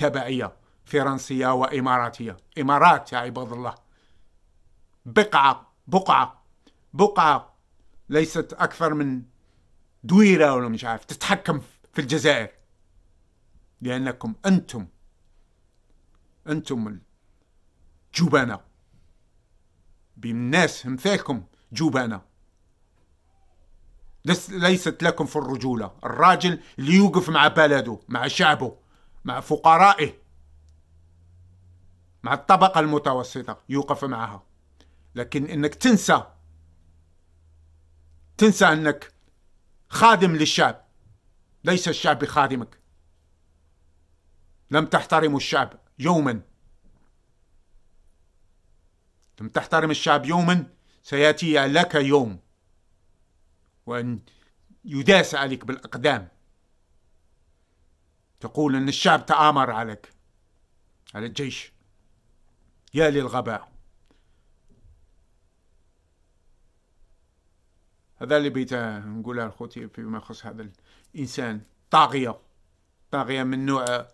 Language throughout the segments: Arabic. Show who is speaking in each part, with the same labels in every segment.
Speaker 1: تبعية فرنسية وإماراتية إمارات يا عباد الله بقعة بقعة بقعة ليست أكثر من دويرة ولا مش عارف تتحكم في الجزائر لأنكم أنتم أنتم الجبنة بالناس امثالكم جبانه ليست لكم في الرجولة الراجل اللي يوقف مع بلده مع شعبه مع فقرائه مع الطبقة المتوسطة يوقف معها لكن انك تنسى تنسى انك خادم للشعب ليس الشعب بخادمك لم تحترم الشعب يوما لم تحترم الشعب يوما سياتي لك يوم وان يداس عليك بالاقدام تقول أن الشعب تآمر عليك على الجيش يا للغباء هذا اللي بيت نقوله لخوتي فيما يخص هذا الإنسان طاغية طاغية من نوع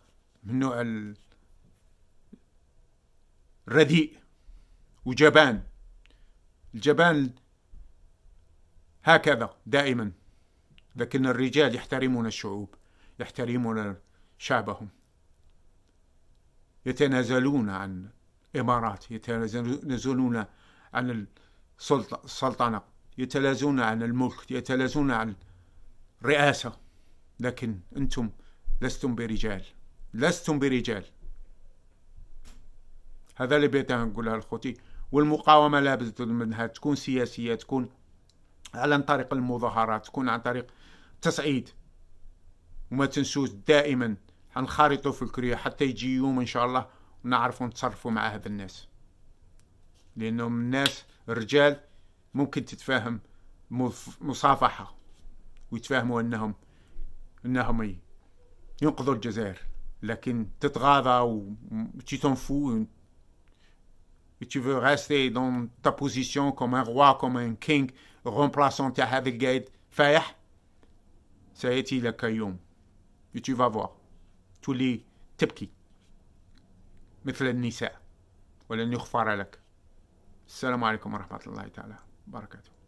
Speaker 1: من نوع الرديء وجبان الجبان هكذا دائما لكن الرجال يحترمون الشعوب يحترمون شعبهم يتنازلون عن الإمارات يتنازلون عن السلطنة يتنازلون عن الملك يتنازلون عن الرئاسة لكن أنتم لستم برجال لستم برجال هذا اللي بيت نقولها لخوتي والمقاومة لابد منها تكون سياسية تكون على طريق المظاهرات تكون عن طريق التصعيد وما تنسوش دائما هنخرطوا في الكريه حتى يجي يوم ان شاء الله ونعرفوا نتصرفوا مع هذا الناس لانهم الناس الرجال ممكن تتفاهم مصافحه ويتفاهموا انهم انهم ينقذوا الجزائر لكن تتغاضى و تي تنفو و تي فو rester دون تا بوزيسيون كوم ان roi, كوم ان كينغ remplaçant تاع el القايد فايح سيأتي لك يوم Et tu vas voir. تولي تبكي مثل النساء ولن يغفر لك السلام عليكم ورحمة الله تعالى وبركاته